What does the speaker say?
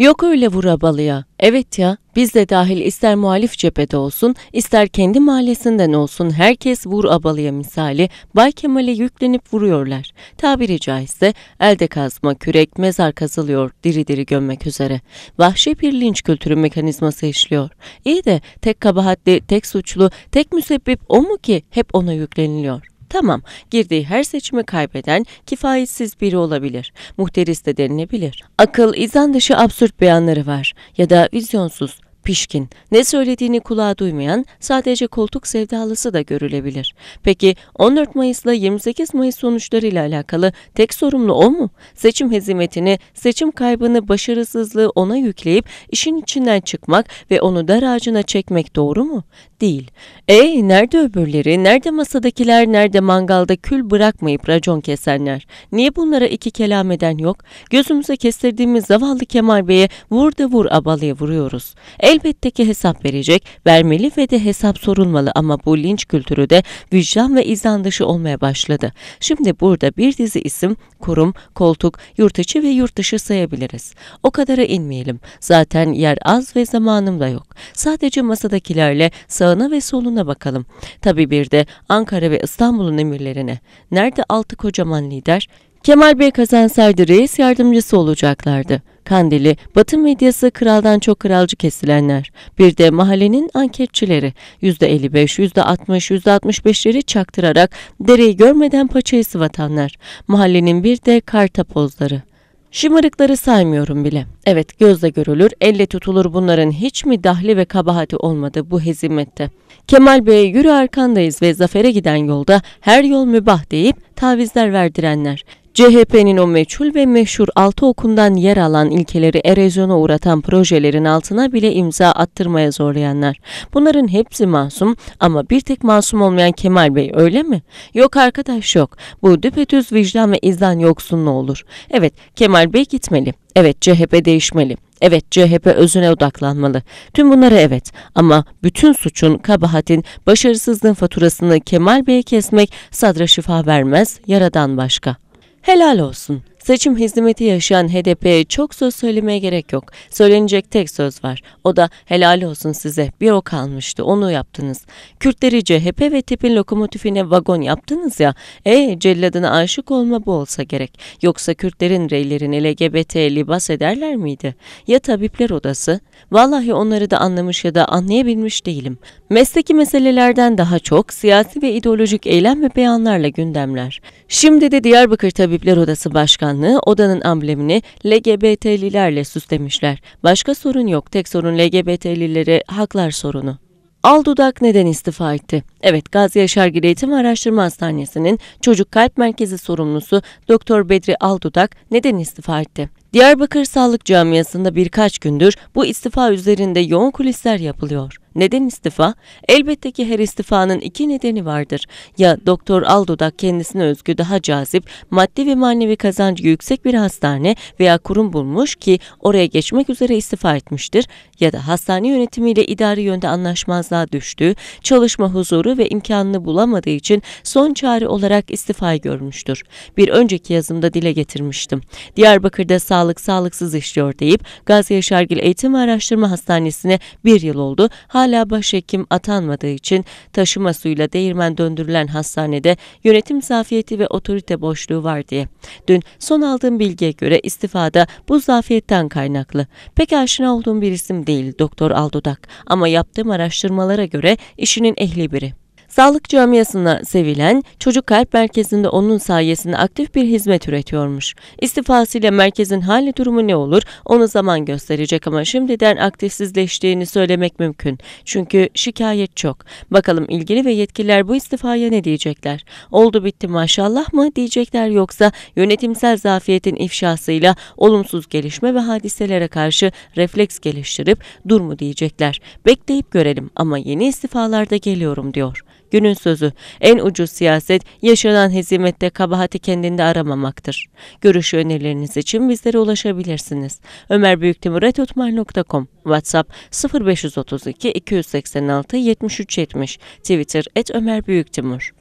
Yok öyle vura balıya. Evet ya, biz de dahil ister muhalif cephede olsun, ister kendi mahallesinden olsun herkes vur abalıya misali Bay Kemal'e yüklenip vuruyorlar. Tabiri caizse elde kazma, kürek, mezar kazılıyor diri diri gömmek üzere. Vahşi bir linç kültürü mekanizması işliyor. İyi de tek kabahatli, tek suçlu, tek müsebbip o mu ki hep ona yükleniliyor? Tamam, girdiği her seçimi kaybeden kifayetsiz biri olabilir. Muhteris de denilebilir. Akıl, izan dışı absürt beyanları var ya da vizyonsuz, pişkin, ne söylediğini kulağa duymayan sadece koltuk sevdalısı da görülebilir. Peki 14 Mayısla 28 Mayıs sonuçlarıyla alakalı tek sorumlu o mu? Seçim hezimetini, seçim kaybını, başarısızlığı ona yükleyip işin içinden çıkmak ve onu dar ağacına çekmek doğru mu? Değil. E nerede öbürleri, nerede masadakiler, nerede mangalda kül bırakmayıp racon kesenler? Niye bunlara iki kelam eden yok? Gözümüze kestirdiğimiz zavallı Kemal Bey'e vur da vur abalıya vuruyoruz. El elbette ki hesap verecek, vermeli ve de hesap sorulmalı ama bu linç kültürü de vicdan ve izan dışı olmaya başladı. Şimdi burada bir dizi isim, kurum, koltuk, yurt içi ve yurt dışı sayabiliriz. O kadara inmeyelim. Zaten yer az ve zamanım da yok. Sadece masadakilerle sağına ve soluna bakalım. Tabi bir de Ankara ve İstanbul'un emirlerine. Nerede altı kocaman lider? Kemal Bey kazansaydı reis yardımcısı olacaklardı. Kandili, Batı medyası kraldan çok kralcı kesilenler. Bir de mahallenin anketçileri %55, %60, %65'leri çaktırarak dereyi görmeden paçayı sıvatanlar. Mahallenin bir de kartapozları. Şımarıkları saymıyorum bile. Evet gözle görülür, elle tutulur bunların hiç mi dahli ve kabahati olmadı bu hezimette. Kemal Bey'e yürü arkandayız ve zafere giden yolda her yol mübah deyip tavizler verdirenler. CHP'nin o meçhul ve meşhur altı okundan yer alan ilkeleri erozyona uğratan projelerin altına bile imza attırmaya zorlayanlar. Bunların hepsi masum ama bir tek masum olmayan Kemal Bey öyle mi? Yok arkadaş yok. Bu düpedüz vicdan ve izdan yoksunluğu olur. Evet Kemal Bey gitmeli. Evet CHP değişmeli. Evet CHP özüne odaklanmalı. Tüm bunlara evet ama bütün suçun, kabahatin, başarısızlığın faturasını Kemal Bey'e kesmek sadra şifa vermez, yaradan başka.'' Helal olsun. Seçim hizmeti yaşayan HDP'ye çok söz söylemeye gerek yok. Söylenecek tek söz var. O da helal olsun size. Bir o kalmıştı. Onu yaptınız. Kürtleri CHP ve tipin lokomotifine vagon yaptınız ya. E celladına aşık olma bu olsa gerek. Yoksa Kürtlerin reylerini LGBT libas ederler miydi? Ya tabipler odası? Vallahi onları da anlamış ya da anlayabilmiş değilim. Mesleki meselelerden daha çok siyasi ve ideolojik eylem ve beyanlarla gündemler. Şimdi de Diyarbakır Tabipler Odası Başkanı alanı, odanın amblemini LGBT'lilerle süslemişler. Başka sorun yok. Tek sorun LGBT'lilere haklar sorunu. Al Dudak neden istifa etti? Evet, Gazi Yaşargil Eğitim Araştırma Hastanesi'nin Çocuk Kalp Merkezi sorumlusu Doktor Bedri Al Dudak neden istifa etti? Diyarbakır Sağlık Camiası'nda birkaç gündür bu istifa üzerinde yoğun kulisler yapılıyor. Neden istifa? Elbette ki her istifanın iki nedeni vardır. Ya Doktor Aldo'da kendisine özgü daha cazip, maddi ve manevi kazancı yüksek bir hastane veya kurum bulmuş ki oraya geçmek üzere istifa etmiştir ya da hastane yönetimiyle idari yönde anlaşmazlığa düştü, çalışma huzuru ve imkanını bulamadığı için son çare olarak istifa görmüştür. Bir önceki yazımda dile getirmiştim. Diyarbakır'da sağlık sağlıksız işliyor deyip Gazi Yaşargil Eğitim ve Araştırma Hastanesi'ne bir yıl oldu hala başhekim atanmadığı için taşıma suyla değirmen döndürülen hastanede yönetim zafiyeti ve otorite boşluğu var diye. Dün son aldığım bilgiye göre istifada bu zafiyetten kaynaklı. Pek aşina olduğum bir isim değil Doktor Aldudak ama yaptığım araştırmalara göre işinin ehli biri. Sağlık camiasına sevilen Çocuk Kalp Merkezi'nde onun sayesinde aktif bir hizmet üretiyormuş. İstifasıyla merkezin hali durumu ne olur onu zaman gösterecek ama şimdiden aktifsizleştiğini söylemek mümkün. Çünkü şikayet çok. Bakalım ilgili ve yetkililer bu istifaya ne diyecekler? Oldu bitti maşallah mı diyecekler yoksa yönetimsel zafiyetin ifşasıyla olumsuz gelişme ve hadiselere karşı refleks geliştirip dur mu diyecekler. Bekleyip görelim ama yeni istifalarda geliyorum diyor. Günün sözü, en ucuz siyaset yaşanan hizmette kabahati kendinde aramamaktır. Görüş önerileriniz için bizlere ulaşabilirsiniz. Ömer Büyük ömerbüyüktimur.etutmal.com WhatsApp 0532 286 7370 Twitter et Ömer Büyüktimur